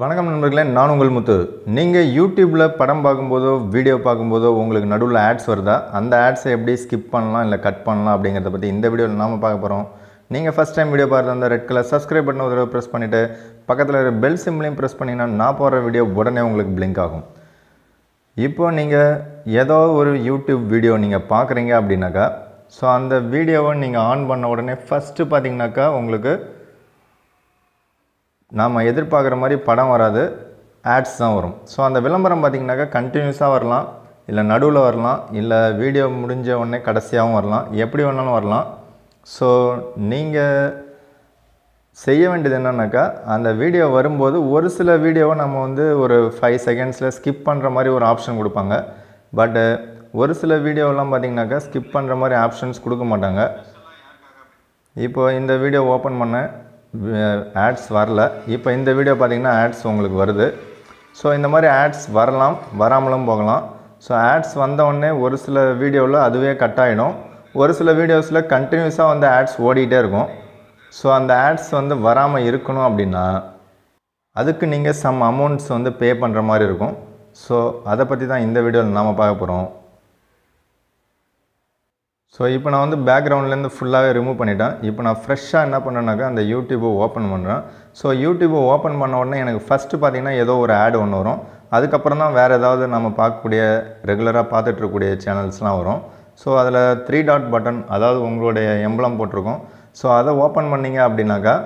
வணக்கம் நண்பர்களே நான் உங்கள் முத்து நீங்கள் யூடியூப்பில் படம் பார்க்கும்போதோ வீடியோ பார்க்கும்போதோ உங்களுக்கு நடுவில் ஆட்ஸ் வருதா அந்த ஆட்ஸை எப்படி ஸ்கிப் பண்ணலாம் இல்லை கட் பண்ணலாம் அப்படிங்கிறத பற்றி இந்த வீடியோவில் நாம் பார்க்க போகிறோம் நீங்கள் ஃபஸ்ட் டைம் வீடியோ பார்த்து அந்த ரெட் கலர் சப்ஸ்கிரைப் பண்ண ஒரு ப்ரெஸ் பண்ணிவிட்டு பக்கத்தில் இருக்கிற பெல் சிம்லையும் ப்ரெஸ் பண்ணிங்கன்னா நான் போடுற வீடியோ உடனே உங்களுக்கு பிளிங்க் ஆகும் இப்போது நீங்கள் ஏதோ ஒரு யூடியூப் வீடியோ நீங்கள் பார்க்குறீங்க அப்படின்னாக்கா ஸோ அந்த வீடியோவை நீங்கள் ஆன் பண்ண உடனே ஃபஸ்ட்டு பார்த்தீங்கன்னாக்கா உங்களுக்கு நாம் எதிர்பார்க்குற மாதிரி படம் வராது ஆட்ஸ் தான் வரும் ஸோ அந்த விளம்பரம் பார்த்திங்கனாக்கா கண்டினியூஸாக வரலாம் இல்லை நடுவில் வரலாம் இல்லை வீடியோ முடிஞ்ச உடனே கடைசியாகவும் வரலாம் எப்படி வேணாலும் வரலாம் ஸோ நீங்கள் செய்ய வேண்டியது என்னென்னாக்கா அந்த வீடியோ வரும்போது ஒரு சில வீடியோவை நம்ம வந்து ஒரு ஃபைவ் செகண்ட்ஸில் ஸ்கிப் பண்ணுற மாதிரி ஒரு ஆப்ஷன் கொடுப்பாங்க பட்டு ஒரு சில வீடியோவெல்லாம் பார்த்திங்கனாக்கா ஸ்கிப் பண்ணுற மாதிரி ஆப்ஷன்ஸ் கொடுக்க மாட்டாங்க இப்போ இந்த வீடியோ ஓப்பன் பண்ணேன் ஆட்ஸ் வரல இப்போ இந்த வீடியோ பார்த்திங்கன்னா ஆட்ஸ் உங்களுக்கு வருது ஸோ இந்த மாதிரி ஆட்ஸ் வரலாம் வராமலும் போகலாம் ஸோ ஆட்ஸ் வந்தவுடனே ஒரு சில வீடியோவில் அதுவே கட் ஆகிடும் ஒரு சில வீடியோஸில் கண்டினியூஸாக வந்து ஆட்ஸ் ஓடிக்கிட்டே இருக்கும் ஸோ அந்த ஆட்ஸ் வந்து வராமல் இருக்கணும் அப்படின்னா அதுக்கு நீங்கள் சம் அமௌண்ட்ஸ் வந்து பே பண்ணுற மாதிரி இருக்கும் ஸோ அதை பற்றி தான் இந்த வீடியோவில் நாம் பார்க்க போகிறோம் ஸோ இப்போ நான் வந்து பேக்ரவுண்ட்லேருந்து ஃபுல்லாகவே ரிமூவ் பண்ணிட்டேன் இப்போ நான் ஃப்ரெஷ்ஷாக என்ன பண்ணுறேன்னாக்கா அந்த யூடியூப்பை ஓப்பன் பண்ணுறேன் ஸோ யூடியூப்பை ஓப்பன் பண்ண உடனே எனக்கு ஃபஸ்ட்டு பார்த்திங்கன்னா ஏதோ ஒரு ஆடு ஒன்று வரும் அதுக்கப்புறம் தான் வேறு ஏதாவது நம்ம பார்க்கக்கூடிய ரெகுலராக பார்த்துட்ருக்கக்கூடிய சேனல்ஸ்லாம் வரும் ஸோ அதில் த்ரீ டாட் பட்டன் அதாவது உங்களுடைய எம்பளம் போட்டிருக்கோம் ஸோ அதை ஓப்பன் பண்ணிங்க அப்படின்னாக்கா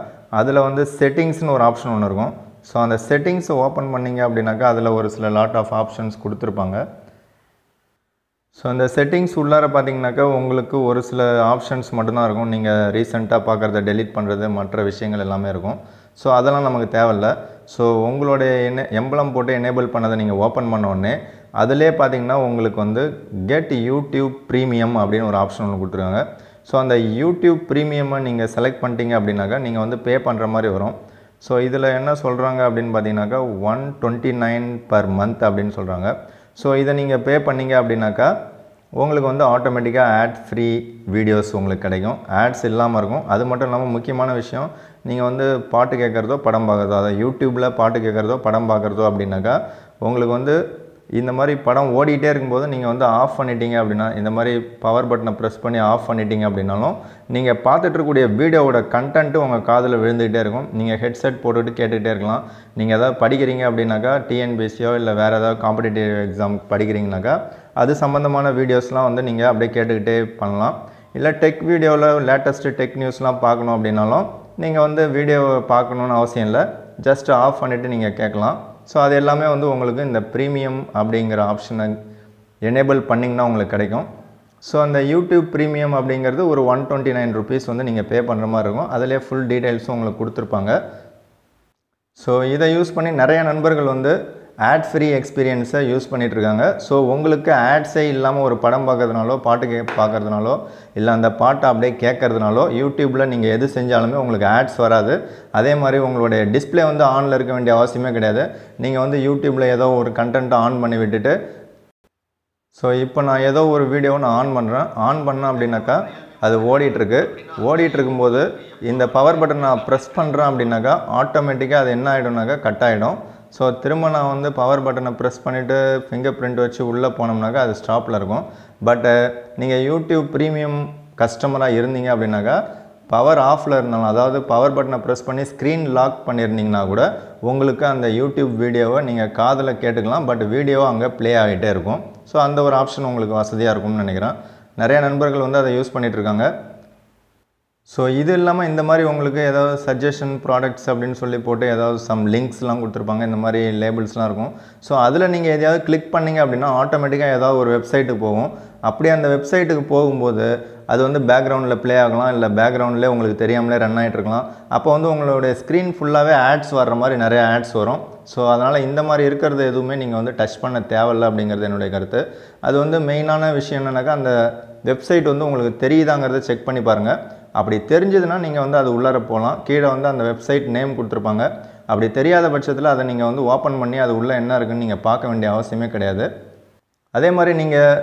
அதில் வந்து செட்டிங்ஸ்னு ஒரு ஆப்ஷன் ஒன்று இருக்கும் ஸோ அந்த செட்டிங்ஸை ஓப்பன் பண்ணிங்க அப்படின்னாக்கா அதில் ஒரு சில லாட் ஆஃப் ஆப்ஷன்ஸ் கொடுத்துருப்பாங்க ஸோ அந்த செட்டிங்ஸ் உள்ளார பார்த்தீங்கன்னாக்கா உங்களுக்கு ஒரு சில ஆப்ஷன்ஸ் மட்டும்தான் இருக்கும் நீங்கள் ரீசெண்டாக பார்க்குறத டெலிட் பண்ணுறது மற்ற விஷயங்கள் எல்லாமே இருக்கும் ஸோ அதெல்லாம் நமக்கு தேவையில்ல ஸோ உங்களுடைய என்ன எம்பளம் போட்டு எனேபிள் பண்ணதை நீங்கள் ஓப்பன் பண்ணோடனே அதிலே பார்த்தீங்கன்னா உங்களுக்கு வந்து கெட் யூடியூப் ப்ரீமியம் அப்படின்னு ஒரு ஆப்ஷன் ஒன்று கொடுத்துருக்காங்க ஸோ அந்த யூடியூப் ப்ரீமியம்மை நீங்கள் செலக்ட் பண்ணிட்டீங்க அப்படின்னாக்கா நீங்கள் வந்து பே பண்ணுற மாதிரி வரும் ஸோ இதில் என்ன சொல்கிறாங்க அப்படின்னு பார்த்தீங்கன்னாக்கா one twenty nine per month அப்படின்னு சொல்கிறாங்க ஸோ இதை நீங்கள் பே பண்ணிங்க அப்படின்னாக்கா உங்களுக்கு வந்து ஆட்டோமேட்டிக்காக ஆட் ஃப்ரீ வீடியோஸ் உங்களுக்கு கிடைக்கும் ஆட்ஸ் இல்லாமல் இருக்கும் அது மட்டும் இல்லாமல் முக்கியமான விஷயம் நீங்கள் வந்து பாட்டு கேட்குறதோ படம் பார்க்குறதோ அதை யூடியூப்பில் பாட்டு கேட்குறதோ படம் பார்க்குறதோ அப்படின்னாக்கா உங்களுக்கு வந்து இந்த மாதிரி படம் ஓடிட்டே இருக்கும்போது நீங்கள் வந்து ஆஃப் பண்ணிட்டீங்க அப்படின்னா இந்த மாதிரி பவர் பட்டனை ப்ரெஸ் பண்ணி ஆஃப் பண்ணிட்டீங்க அப்படின்னாலும் நீங்கள் பார்த்துட்ருக்கக்கூடிய வீடியோவோட கண்டென்ட்டு உங்கள் காதில் விழுந்துகிட்டே இருக்கும் நீங்கள் ஹெட்செட் போட்டுட்டு கேட்டுகிட்டே இருக்கலாம் நீங்கள் எதாவது படிக்கிறீங்க அப்படின்னாக்கா டிஎன்பிஎஸ்சியோ இல்லை வேறு ஏதாவது காம்படிட்டிவ் எக்ஸாம் படிக்கிறீங்கனாக்கா அது சம்மந்தமான வீடியோஸ்லாம் வந்து நீங்கள் அப்படியே கேட்டுக்கிட்டே பண்ணலாம் இல்லை டெக் வீடியோவில் லேட்டஸ்ட்டு டெக் நியூஸ்லாம் பார்க்கணும் அப்படின்னாலும் நீங்கள் வந்து வீடியோவை பார்க்கணுன்னு அவசியம் இல்லை ஜஸ்ட் ஆஃப் பண்ணிவிட்டு நீங்கள் கேட்கலாம் ஸோ அது எல்லாமே வந்து உங்களுக்கு இந்த ப்ரீமியம் அப்படிங்கிற ஆப்ஷனை எனேபிள் பண்ணிங்கன்னா உங்களுக்கு கிடைக்கும் ஸோ அந்த யூடியூப் ப்ரீமியம் அப்படிங்கிறது ஒரு ஒன் டுவெண்ட்டி நைன் ருபீஸ் வந்து நீங்கள் பே பண்ணுற மாதிரி இருக்கும் அதிலே ஃபுல் டீட்டெயில்ஸும் உங்களுக்கு கொடுத்துருப்பாங்க ஸோ இதை யூஸ் பண்ணி நிறைய நண்பர்கள் வந்து ஆட் ஃப்ரீ எக்ஸ்பீரியன்ஸை யூஸ் பண்ணிகிட்ருக்காங்க ஸோ உங்களுக்கு ஆட்ஸே இல்லாமல் ஒரு படம் பார்க்கறதுனாலோ பாட்டு கே பார்க்குறதுனாலோ இல்லை அந்த பாட்டை அப்படியே கேட்கறதுனாலோ யூடியூப்பில் நீங்கள் எது செஞ்சாலுமே உங்களுக்கு ஆட்ஸ் வராது அதே மாதிரி உங்களுடைய டிஸ்பிளே வந்து ஆனில் இருக்க வேண்டிய அவசியமே கிடையாது நீங்கள் வந்து யூடியூப்பில் ஏதோ ஒரு கண்டென்ட்டை ஆன் பண்ணி விட்டுட்டு ஸோ இப்போ நான் ஏதோ ஒரு வீடியோ நான் ஆன் பண்ணுறேன் ஆன் பண்ணேன் அப்படின்னாக்கா அது ஓடிட்டுருக்கு ஓடிட்டு இருக்கும்போது இந்த பவர் பட்டன் நான் ப்ரெஸ் பண்ணுறேன் அப்படின்னாக்கா ஆட்டோமேட்டிக்காக அது என்ன ஆகிடும்னாக்கா கட் ஆகிடும் ஸோ திரும்ப நான் வந்து பவர் பட்டனை ப்ரெஸ் பண்ணிவிட்டு ஃபிங்கர் பிரிண்ட் வச்சு உள்ளே போனோம்னாக்கா அது ஸ்டாப்பில் இருக்கும் பட்டு நீங்கள் யூடியூப் ப்ரீமியம் கஸ்டமராக இருந்தீங்க அப்படின்னாக்கா பவர் ஆஃபில் இருந்தாலும் அதாவது பவர் பட்டனை ப்ரெஸ் பண்ணி ஸ்க்ரீன் லாக் பண்ணியிருந்தீங்கன்னா கூட உங்களுக்கு அந்த யூடியூப் வீடியோவை நீங்கள் காதில் கேட்டுக்கலாம் பட் வீடியோ அங்கே ப்ளே ஆகிட்டே இருக்கும் ஸோ அந்த ஒரு ஆப்ஷன் உங்களுக்கு வசதியாக இருக்கும்னு நினைக்கிறேன் நிறையா நண்பர்கள் வந்து அதை யூஸ் பண்ணிகிட்ருக்காங்க ஸோ இது இல்லாமல் இந்த மாதிரி உங்களுக்கு ஏதாவது சஜஷன் ப்ராடக்ட்ஸ் அப்படின்னு சொல்லி போட்டு ஏதாவது சம் லிங்க்ஸ்லாம் கொடுத்துருப்பாங்க இந்த மாதிரி லேபிள்ஸ்லாம் இருக்கும் ஸோ அதில் நீங்கள் எதையாவது கிளிக் பண்ணிங்க அப்படின்னா ஆட்டோமேட்டிக்காக ஏதாவது ஒரு வெப்சைட்டுக்கு போகும் அப்படியே அந்த வெப்சைட்டுக்கு போகும்போது அது வந்து பேக்ரவுண்டில் ப்ளே ஆகலாம் இல்லை பேக்ரவுண்ட்லேயே உங்களுக்கு தெரியாமலே ரன் ஆகிட்டு இருக்கலாம் அப்போ வந்து உங்களுடைய ஸ்க்ரீன் ஃபுல்லாகவே ஆட்ஸ் வர்ற மாதிரி நிறைய ஆட்ஸ் வரும் ஸோ அதனால் இந்த மாதிரி இருக்கிறது எதுவுமே நீங்கள் வந்து டச் பண்ண தேவையில்ல அப்படிங்கிறது என்னுடைய கருத்து அது வந்து மெயினான விஷயம் என்னென்னாக்கா அந்த வெப்சைட் வந்து உங்களுக்கு தெரியுதாங்கிறத செக் பண்ணி பாருங்கள் அப்படி தெரிஞ்சதுன்னா நீங்கள் வந்து அது உள்ளார போகலாம் கீழே வந்து அந்த வெப்சைட் நேம் கொடுத்துருப்பாங்க அப்படி தெரியாத பட்சத்தில் அதை நீங்கள் வந்து ஓப்பன் பண்ணி அது உள்ளே என்ன இருக்குன்னு நீங்கள் பார்க்க வேண்டிய அவசியமே கிடையாது அதே மாதிரி நீங்கள்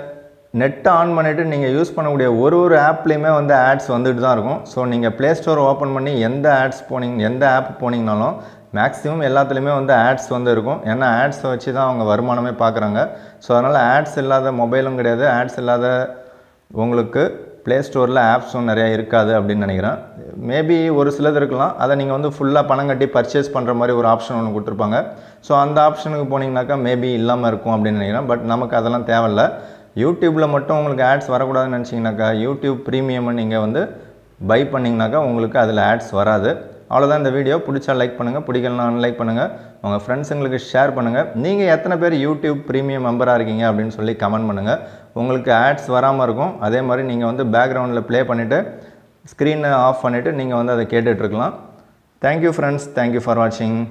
நெட்டை ஆன் பண்ணிவிட்டு நீங்கள் யூஸ் பண்ணக்கூடிய ஒரு ஒரு ஆப்லேயுமே வந்து ஆட்ஸ் வந்துட்டு தான் இருக்கும் ஸோ நீங்கள் ப்ளே ஸ்டோர் ஓப்பன் பண்ணி எந்த ஆட்ஸ் போனீங்க எந்த ஆப் போனீங்கனாலும் மேக்ஸிமம் எல்லாத்துலேயுமே வந்து ஆட்ஸ் வந்து இருக்கும் ஏன்னா ஆட்ஸ் வச்சு தான் அவங்க வருமானமே பார்க்குறாங்க ஸோ அதனால் ஆட்ஸ் இல்லாத மொபைலும் கிடையாது ஆட்ஸ் இல்லாத உங்களுக்கு ப்ளே ஸ்டோரில் ஆப்ஸும் நிறையா இருக்காது அப்படின்னு நினைக்கிறேன் மேபி ஒரு சிலது இருக்கலாம் அதை நீங்கள் வந்து ஃபுல்லாக பணம் கட்டி பர்ச்சேஸ் பண்ணுற மாதிரி ஒரு ஆப்ஷன் ஒன்று கொடுத்துருப்பாங்க ஸோ அந்த ஆப்ஷனுக்கு போனீங்கனாக்கா மேபி இல்லாமல் இருக்கும் அப்படின்னு நினைக்கிறேன் பட் நமக்கு அதெல்லாம் தேவையில்ல யூடியூப்பில் மட்டும் உங்களுக்கு ஆட்ஸ் வரக்கூடாதுன்னு நினச்சிங்கனாக்கா யூடியூப் ப்ரீமியம்னு நீங்கள் வந்து பை பண்ணிங்கனாக்கா உங்களுக்கு அதில் ஆட்ஸ் வராது அவ்வளோதான் இந்த வீடியோ பிடிச்சா லைக் பண்ணுங்கள் பிடிக்கலனா அன்லைக் பண்ணுங்கள் உங்கள் ஃப்ரெண்ட்ஸுங்களுக்கு ஷேர் பண்ணுங்கள் நீங்கள் எத்தனை பேர் யூடியூப் ப்ரீமியம் மெம்பராக இருக்கீங்க அப்படின்னு சொல்லி கமெண்ட் பண்ணுங்கள் உங்களுக்கு ஆட்ஸ் வராமல் இருக்கும் அதே மாதிரி நீங்கள் வந்து பேக்ரவுண்டில் ப்ளே பண்ணிவிட்டு ஸ்க்ரீனை ஆஃப் பண்ணிவிட்டு நீங்கள் வந்து அதை கேட்டுட்ருக்கலாம் தேங்க்யூ ஃப்ரெண்ட்ஸ் தேங்க்யூ ஃபார் வாட்சிங்